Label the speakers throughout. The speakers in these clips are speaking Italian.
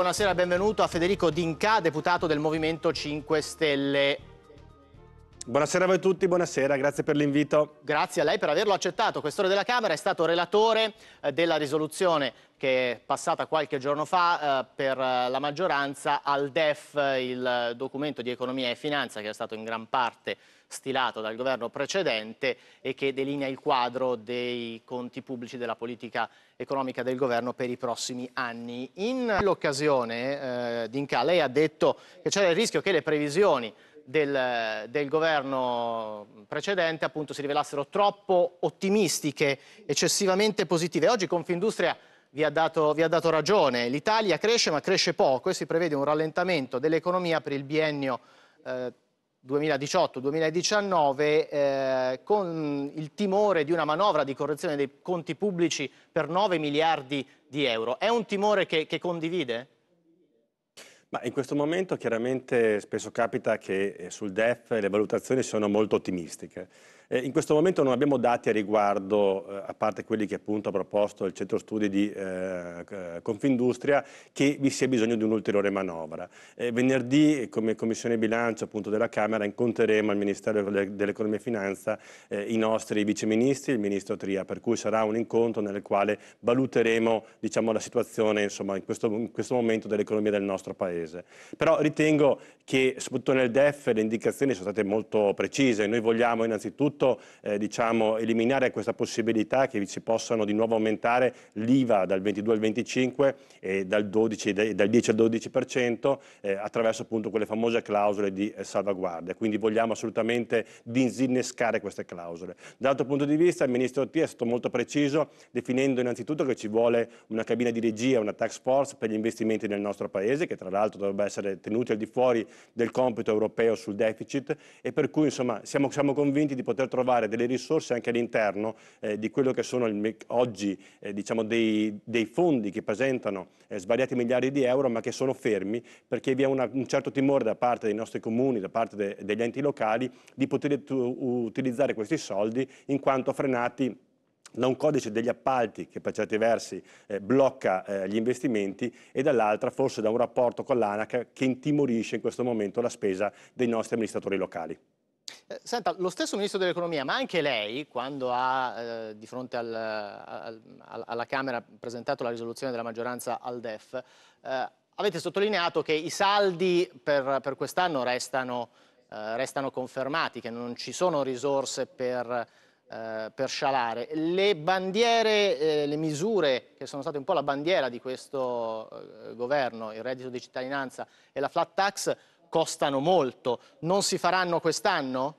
Speaker 1: Buonasera, benvenuto a Federico D'Inca, deputato del Movimento 5 Stelle.
Speaker 2: Buonasera a voi tutti, buonasera, grazie per l'invito.
Speaker 1: Grazie a lei per averlo accettato. Questore della Camera è stato relatore eh, della risoluzione che è passata qualche giorno fa eh, per eh, la maggioranza al DEF, il documento di economia e finanza che è stato in gran parte stilato dal governo precedente e che delinea il quadro dei conti pubblici della politica economica del governo per i prossimi anni. In l'occasione, eh, Dinca, lei ha detto che c'era il rischio che le previsioni del, del, governo precedente appunto si rivelassero troppo ottimistiche, eccessivamente positive. Oggi Confindustria vi ha dato, vi ha dato ragione, l'Italia cresce ma cresce poco e si prevede un rallentamento dell'economia per il biennio eh, 2018-2019 eh, con il timore di una manovra di correzione dei conti pubblici per 9 miliardi di euro. È un timore che, che condivide?
Speaker 2: Ma in questo momento chiaramente spesso capita che eh, sul DEF le valutazioni sono molto ottimistiche eh, in questo momento non abbiamo dati a riguardo, eh, a parte quelli che appunto ha proposto il centro studi di eh, Confindustria, che vi sia bisogno di un'ulteriore manovra. Eh, venerdì, come Commissione Bilancio appunto, della Camera, incontreremo al Ministero dell'Economia e Finanza eh, i nostri viceministri, il Ministro Tria, per cui sarà un incontro nel quale valuteremo diciamo, la situazione insomma, in, questo, in questo momento dell'economia del nostro Paese. Però ritengo che soprattutto nel DEF le indicazioni sono state molto precise. Noi vogliamo innanzitutto soprattutto eh, diciamo, eliminare questa possibilità che si possano di nuovo aumentare l'IVA dal 22 al 25 e dal, 12, dal 10 al 12% eh, attraverso appunto quelle famose clausole di eh, salvaguardia. Quindi vogliamo assolutamente disinnescare queste clausole. D'altro punto di vista il ministro T è stato molto preciso definendo innanzitutto che ci vuole una cabina di regia, una tax force per gli investimenti nel nostro paese che tra l'altro dovrebbe essere tenuti al di fuori del compito europeo sul deficit e per cui insomma siamo, siamo convinti di poter trovare delle risorse anche all'interno eh, di quello che sono il, oggi eh, diciamo dei, dei, fondi che presentano eh, svariati miliardi di euro ma che sono fermi perché vi è una, un certo timore da parte dei nostri comuni, da parte de, degli enti locali di poter utilizzare questi soldi in quanto frenati da un codice degli appalti che per certi versi eh, blocca eh, gli investimenti e dall'altra forse da un rapporto con l'ANAC che intimorisce in questo momento la spesa dei nostri amministratori locali.
Speaker 1: Senta, lo stesso Ministro dell'Economia, ma anche lei, quando ha eh, di fronte al, al, alla Camera presentato la risoluzione della maggioranza al DEF, eh, avete sottolineato che i saldi per, per quest'anno restano, eh, restano, confermati, che non ci sono risorse per, eh, per scialare. Le bandiere, eh, le misure che sono state un po' la bandiera di questo eh, governo, il reddito di cittadinanza e la flat tax, costano molto. Non si faranno quest'anno?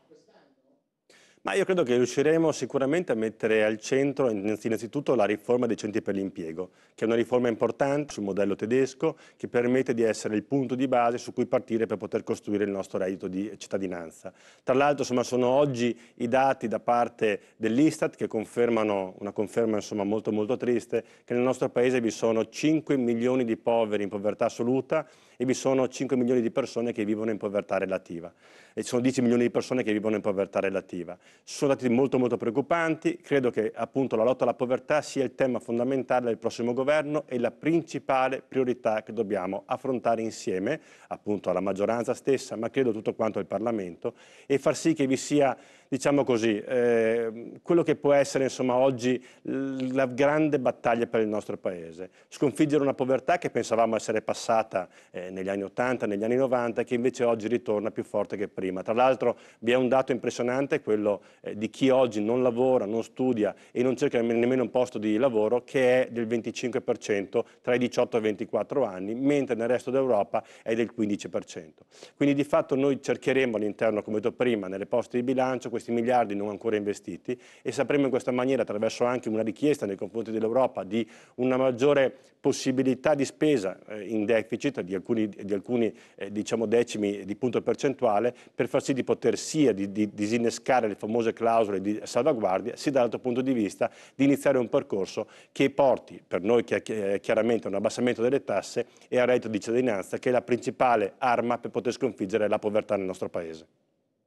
Speaker 2: Ma io credo che riusciremo sicuramente a mettere al centro innanzitutto la riforma dei centri per l'impiego, che è una riforma importante sul modello tedesco che permette di essere il punto di base su cui partire per poter costruire il nostro reddito di cittadinanza. Tra l'altro sono oggi i dati da parte dell'Istat che confermano una conferma insomma, molto molto triste che nel nostro paese vi sono 5 milioni di poveri in povertà assoluta e vi sono 5 milioni di persone che vivono in povertà relativa e ci sono 10 milioni di persone che vivono in povertà relativa. Sono dati molto molto preoccupanti, credo che appunto la lotta alla povertà sia il tema fondamentale del prossimo governo e la principale priorità che dobbiamo affrontare insieme, appunto alla maggioranza stessa, ma credo tutto quanto il Parlamento, e far sì che vi sia diciamo così, eh, quello che può essere insomma, oggi la grande battaglia per il nostro Paese. Sconfiggere una povertà che pensavamo essere passata eh, negli anni 80, negli anni 90, che invece oggi ritorna più forte che prima. Tra l'altro vi è un dato impressionante, quello eh, di chi oggi non lavora, non studia e non cerca nemmeno un posto di lavoro, che è del 25% tra i 18 e i 24 anni, mentre nel resto d'Europa è del 15%. Quindi di fatto noi cercheremo all'interno, come detto prima, nelle poste di bilancio, questi miliardi non ancora investiti e sapremo in questa maniera, attraverso anche una richiesta nei confronti dell'Europa di una maggiore possibilità di spesa eh, in deficit di alcuni, di alcuni eh, diciamo decimi di punto percentuale per far sì di poter sia di, di disinnescare le famose clausole di salvaguardia sia dall'altro punto di vista di iniziare un percorso che porti per noi chiaramente a un abbassamento delle tasse e al reddito di cittadinanza che è la principale arma per poter sconfiggere la povertà nel nostro Paese.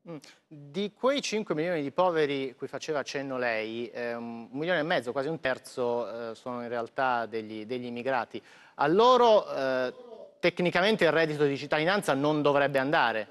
Speaker 1: Mm. Di quei 5 milioni di poveri cui faceva accenno lei, eh, un milione e mezzo, quasi un terzo, eh, sono in realtà degli, degli immigrati. A loro eh, tecnicamente il reddito di cittadinanza non dovrebbe andare?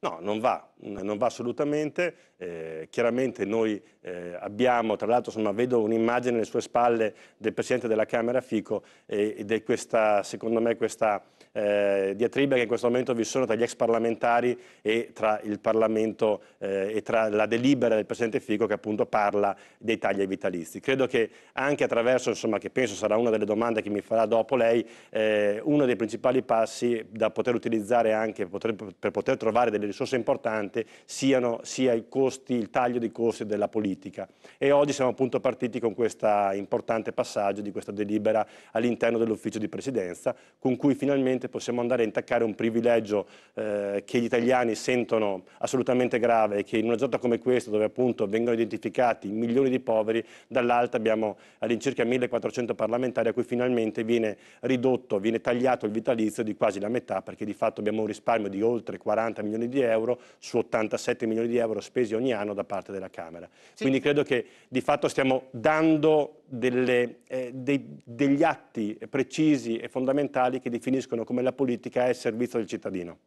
Speaker 1: No,
Speaker 2: non va. Mm, non va assolutamente. Eh, chiaramente noi eh, abbiamo, tra l'altro vedo un'immagine alle sue spalle del Presidente della Camera Fico e, ed è questa, secondo me, questa eh, diatriba che in questo momento vi sono tra gli ex parlamentari e tra il Parlamento eh, e tra la delibera del Presidente Fico che appunto parla dei tagli ai vitalizi. Credo che anche attraverso, insomma, che penso sarà una delle domande che mi farà dopo lei, eh, uno dei principali passi da poter utilizzare anche poter, per poter trovare delle risorse importanti importante siano, sia il, costi, il taglio dei costi della politica. E oggi siamo appunto partiti con questo importante passaggio di questa delibera all'interno dell'ufficio di presidenza, con cui finalmente possiamo andare a intaccare un privilegio eh, che gli italiani sentono assolutamente grave, che in una giornata come questa, dove appunto vengono identificati milioni di poveri, dall'alta abbiamo all'incirca 1400 parlamentari a cui finalmente viene ridotto, viene tagliato il vitalizio di quasi la metà, perché di fatto abbiamo un risparmio di oltre 40 milioni di euro su 87 milioni di euro spesi ogni anno da parte della Camera. Sì. Quindi credo che di fatto stiamo dando delle, eh, dei, degli atti precisi e fondamentali che definiscono come la politica è servizio del cittadino.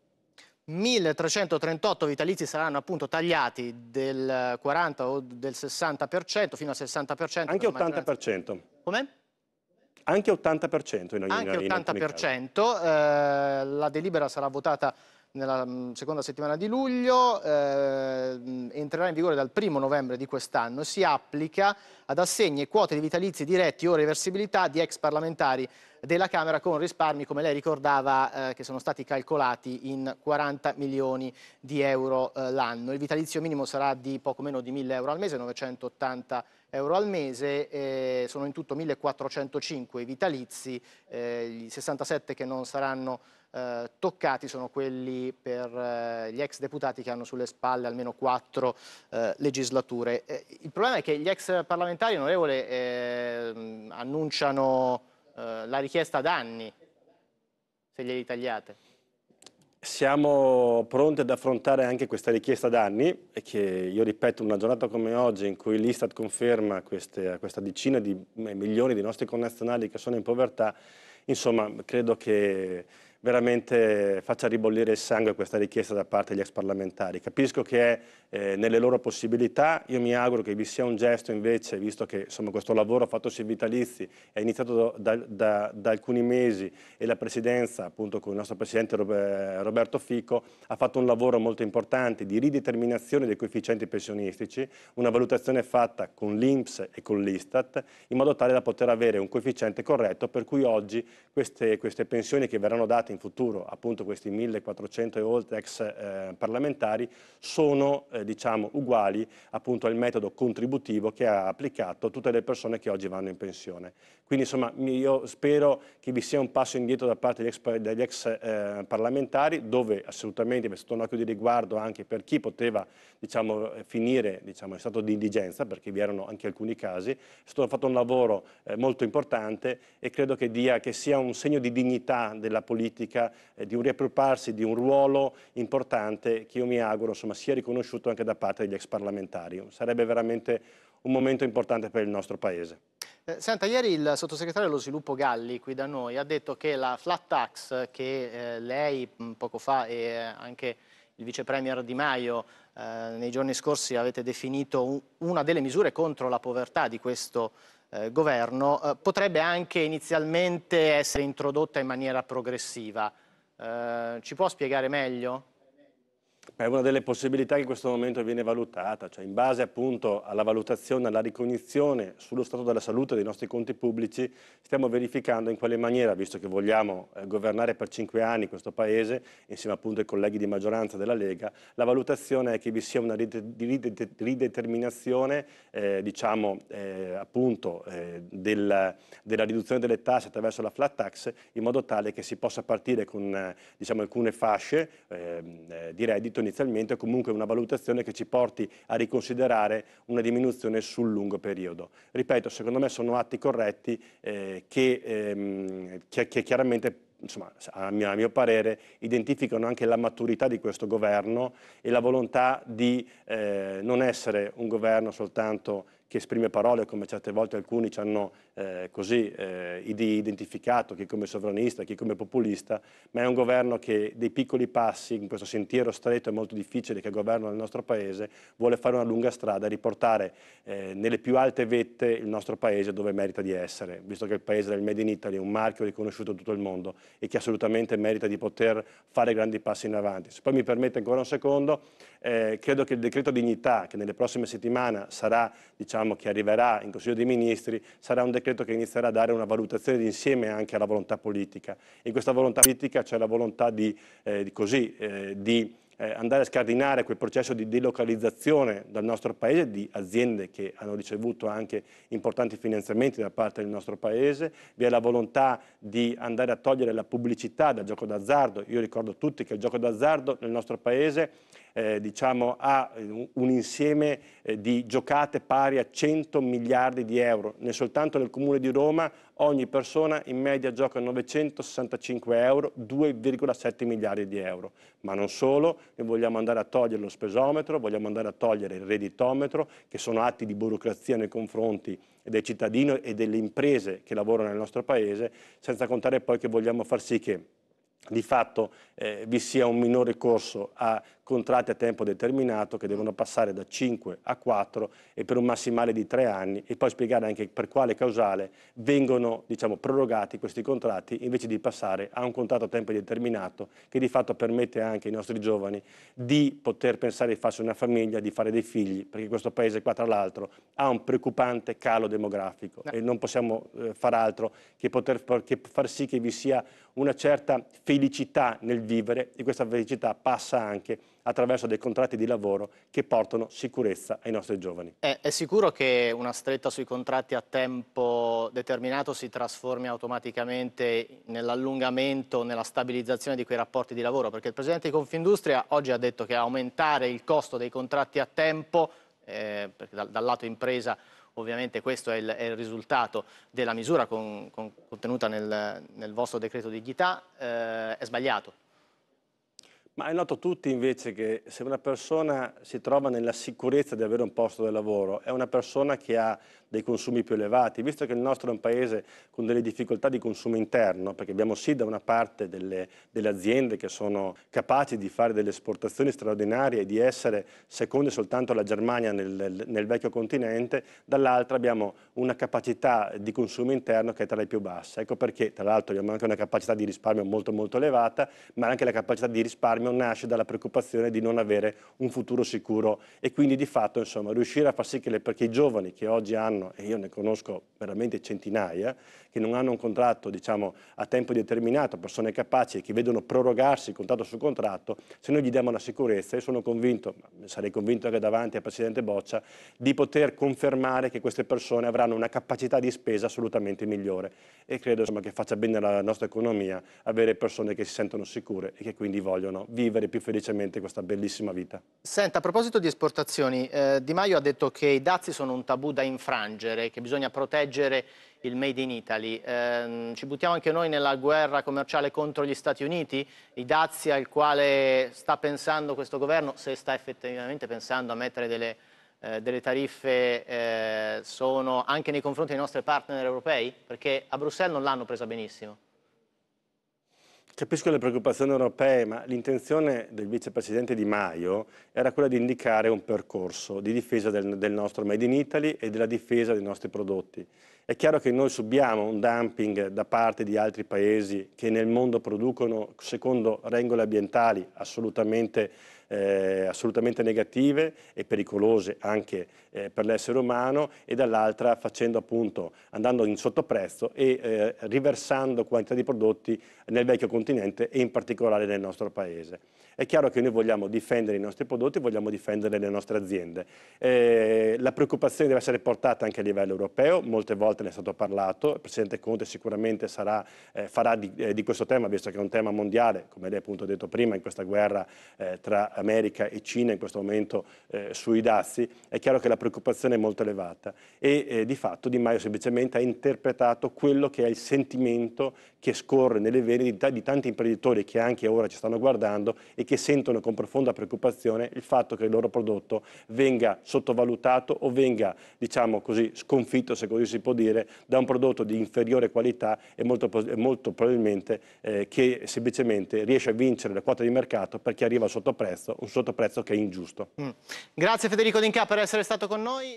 Speaker 1: 1338 vitalizi saranno appunto tagliati del 40 o del 60% fino al 60%. Anche 80%.
Speaker 2: Come? Anche 80% in ogni Anche in
Speaker 1: 80%, eh, la delibera sarà votata nella mm, seconda settimana di luglio, eh, entrerà in vigore dal primo novembre di quest'anno, si applica ad assegni e quote di vitalizi diretti o reversibilità di ex parlamentari della Camera con risparmi, come lei ricordava, eh, che sono stati calcolati in 40 milioni di euro eh, l'anno. Il vitalizio minimo sarà di poco meno di 1.000 euro al mese, 980 euro al mese, eh, sono in tutto 1.405 i vitalizi, eh, gli 67 che non saranno eh, toccati sono quelli per eh, gli ex deputati che hanno sulle spalle almeno quattro eh, legislature. Eh, il problema è che gli ex parlamentari, onorevole, ehm, annunciano eh, la richiesta da anni, se glieli tagliate.
Speaker 2: Siamo pronti ad affrontare anche questa richiesta da anni, che io ripeto, una giornata come oggi in cui l'Istat conferma queste, questa decina di eh, milioni di nostri connazionali che sono in povertà, insomma, credo che veramente faccia ribollire il sangue questa richiesta da parte degli ex parlamentari. Capisco che è eh, nelle loro possibilità, io mi auguro che vi sia un gesto invece, visto che insomma, questo lavoro fatto sui vitalizi è iniziato da, da, da, alcuni mesi e la Presidenza, appunto con il nostro Presidente eh, Roberto Fico, ha fatto un lavoro molto importante di rideterminazione dei coefficienti pensionistici, una valutazione fatta con l'Inps e con l'Istat, in modo tale da poter avere un coefficiente corretto per cui oggi queste, queste pensioni che verranno date in futuro appunto questi 1400 e oltre ex eh, parlamentari sono eh, diciamo, uguali appunto al metodo contributivo che ha applicato tutte le persone che oggi vanno in pensione. Quindi insomma io spero che vi sia un passo indietro da parte degli ex, degli ex eh, parlamentari dove assolutamente vi è stato un occhio di riguardo anche per chi poteva diciamo, finire diciamo, in stato di indigenza perché vi erano anche alcuni casi, è stato fatto un lavoro eh, molto importante e credo che, dia, che sia un segno di dignità della politica pratica eh, di un riappropriarsi di un ruolo importante che io mi auguro insomma, sia riconosciuto anche da parte degli ex parlamentari. Sarebbe veramente un momento importante per il nostro Paese.
Speaker 1: Eh, senta, ieri il sottosegretario dello sviluppo Galli qui da noi ha detto che la flat tax che eh, lei poco fa e eh, anche il vice premier Di Maio eh, nei giorni scorsi avete definito una delle misure contro la povertà di questo eh, governo eh, potrebbe anche inizialmente essere introdotta in maniera progressiva. Eh, ci può spiegare meglio?
Speaker 2: È una delle possibilità che in questo momento viene valutata, cioè in base appunto alla valutazione, alla ricognizione sullo stato della salute dei nostri conti pubblici, stiamo verificando in quale maniera, visto che vogliamo eh, governare per cinque anni questo Paese, insieme appunto ai colleghi di maggioranza della Lega, la valutazione è che vi sia una rideterminazione eh, diciamo, eh, appunto, eh, del, della riduzione delle tasse attraverso la flat tax, in modo tale che si possa partire con eh, diciamo, alcune fasce ehm, eh, di reddito detto inizialmente, comunque una valutazione che ci porti a riconsiderare una diminuzione sul lungo periodo. Ripeto, secondo me sono atti corretti eh, che, ehm, che, che chiaramente insomma, a mio, a mio, parere, identificano anche la maturità di questo governo e la volontà di eh, non essere un governo soltanto che esprime parole come certe volte alcuni ci hanno eh, così eh, identificato, chi come sovranista, chi come populista, ma è un governo che dei piccoli passi, in questo sentiero stretto e molto difficile che governa il nostro Paese, vuole fare una lunga strada e riportare eh, nelle più alte vette il nostro Paese dove merita di essere, visto che il Paese del Made in Italy è un marchio riconosciuto in tutto il mondo e che assolutamente merita di poter fare grandi passi in avanti. Se poi mi permette ancora un secondo, eh, credo che il decreto dignità, che nelle prossime settimane sarà diciamo, che arriverà in Consiglio dei Ministri sarà un decreto che inizierà a dare una valutazione insieme anche alla volontà politica. In questa volontà politica c'è la volontà di, eh, di, così, eh, di eh, andare a scardinare quel processo di delocalizzazione dal nostro Paese di aziende che hanno ricevuto anche importanti finanziamenti da parte del nostro Paese, vi è la volontà di andare a togliere la pubblicità dal gioco d'azzardo, io ricordo tutti che il gioco d'azzardo nel nostro Paese eh, diciamo, ha eh, un insieme eh, di giocate pari a 100 miliardi di euro. Ne soltanto nel comune di Roma ogni persona in media gioca 965 euro, 2,7 miliardi di euro. Ma non solo, noi vogliamo andare a togliere lo spesometro, vogliamo andare a togliere il redditometro, che sono atti di burocrazia nei confronti dei cittadini e delle imprese che lavorano nel nostro paese, senza contare poi che vogliamo far sì che di fatto eh, vi sia un minore corso a contratti a tempo determinato che devono passare da 5 a 4 e per un massimale di 3 anni e poi spiegare anche per quale causale vengono diciamo, prorogati questi contratti invece di passare a un contratto a tempo determinato che di fatto permette anche ai nostri giovani di poter pensare di farsi una famiglia, di fare dei figli, perché questo paese qua tra l'altro ha un preoccupante calo demografico no. e non possiamo eh, far altro che, poter, che far sì che vi sia una certa felicità nel vivere e questa felicità passa anche attraverso dei contratti di lavoro che portano sicurezza ai nostri giovani.
Speaker 1: È, è sicuro che una stretta sui contratti a tempo determinato si trasformi automaticamente nell'allungamento, nella stabilizzazione di quei rapporti di lavoro? Perché il Presidente di Confindustria oggi ha detto che aumentare il costo dei contratti a tempo, eh, perché dal, dal lato impresa ovviamente questo è il, è il, risultato della misura con, con, contenuta nel, nel, vostro decreto di dignità, eh, è sbagliato?
Speaker 2: Ma è noto a tutti invece che se una persona si trova nella sicurezza di avere un posto di lavoro, è una persona che ha dei consumi più elevati, visto che il nostro è un paese con delle difficoltà di consumo interno, perché abbiamo sì da una parte delle, delle aziende che sono capaci di fare delle esportazioni straordinarie e di essere seconde soltanto alla Germania nel, nel vecchio continente, dall'altra abbiamo una capacità di consumo interno che è tra le più basse. Ecco perché tra l'altro abbiamo anche una capacità di risparmio molto molto elevata, ma anche la capacità di risparmio risparmio nasce dalla preoccupazione di non avere un futuro sicuro e quindi di fatto insomma, riuscire a far sì che, le, perché i giovani che oggi hanno, e io ne conosco veramente centinaia, che non hanno un contratto diciamo, a tempo determinato, persone capaci e che vedono prorogarsi il contratto sul contratto, se noi gli diamo la sicurezza, io sono convinto, sarei convinto anche davanti al Presidente Boccia, di poter confermare che queste persone avranno una capacità di spesa assolutamente migliore e credo insomma, che faccia bene alla nostra economia avere persone che si sentono sicure e che quindi vogliono vivere più felicemente questa bellissima vita.
Speaker 1: Senta, a proposito di esportazioni, eh, Di Maio ha detto che i dazi sono un tabù da infrangere, che bisogna proteggere il Made in Italy. Eh, ci buttiamo anche noi nella guerra commerciale contro gli Stati Uniti, i dazi al quale sta pensando questo governo, se sta effettivamente pensando a mettere delle, eh, delle tariffe, eh, sono anche nei confronti dei nostri partner europei? Perché a Bruxelles non l'hanno presa benissimo.
Speaker 2: Capisco le preoccupazioni europee, ma l'intenzione del vicepresidente Di Maio era quella di indicare un percorso di difesa del, del, nostro Made in Italy e della difesa dei nostri prodotti. È chiaro che noi subiamo un dumping da parte di altri paesi che nel mondo producono secondo regole ambientali assolutamente, eh, assolutamente negative e pericolose anche eh, per l'essere umano e dall'altra facendo appunto, andando in sottoprezzo e eh, riversando quantità di prodotti nel vecchio continente e in particolare nel nostro paese. È chiaro che noi vogliamo difendere i nostri prodotti, vogliamo difendere le nostre aziende. Eh, la preoccupazione deve essere portata anche a livello europeo, molte volte ne è stato parlato, il Presidente Conte sicuramente sarà, eh, farà di, eh, di, questo tema, visto che è un tema mondiale, come lei appunto ha detto prima, in questa guerra eh, tra America e Cina in questo momento eh, sui dazi, è chiaro che la preoccupazione molto elevata e eh, di fatto Di Maio semplicemente ha interpretato quello che è il sentimento che scorre nelle vene di, di tanti imprenditori che anche ora ci stanno guardando e che sentono con profonda preoccupazione il fatto che il loro prodotto venga sottovalutato o venga, diciamo così, sconfitto, se così si può dire, da un prodotto di inferiore qualità e molto, molto probabilmente eh, che semplicemente riesce a vincere la quota di mercato perché arriva a sottoprezzo, un sottoprezzo che è ingiusto. Mm.
Speaker 1: Grazie Federico D'Inca per essere stato con noi con noi.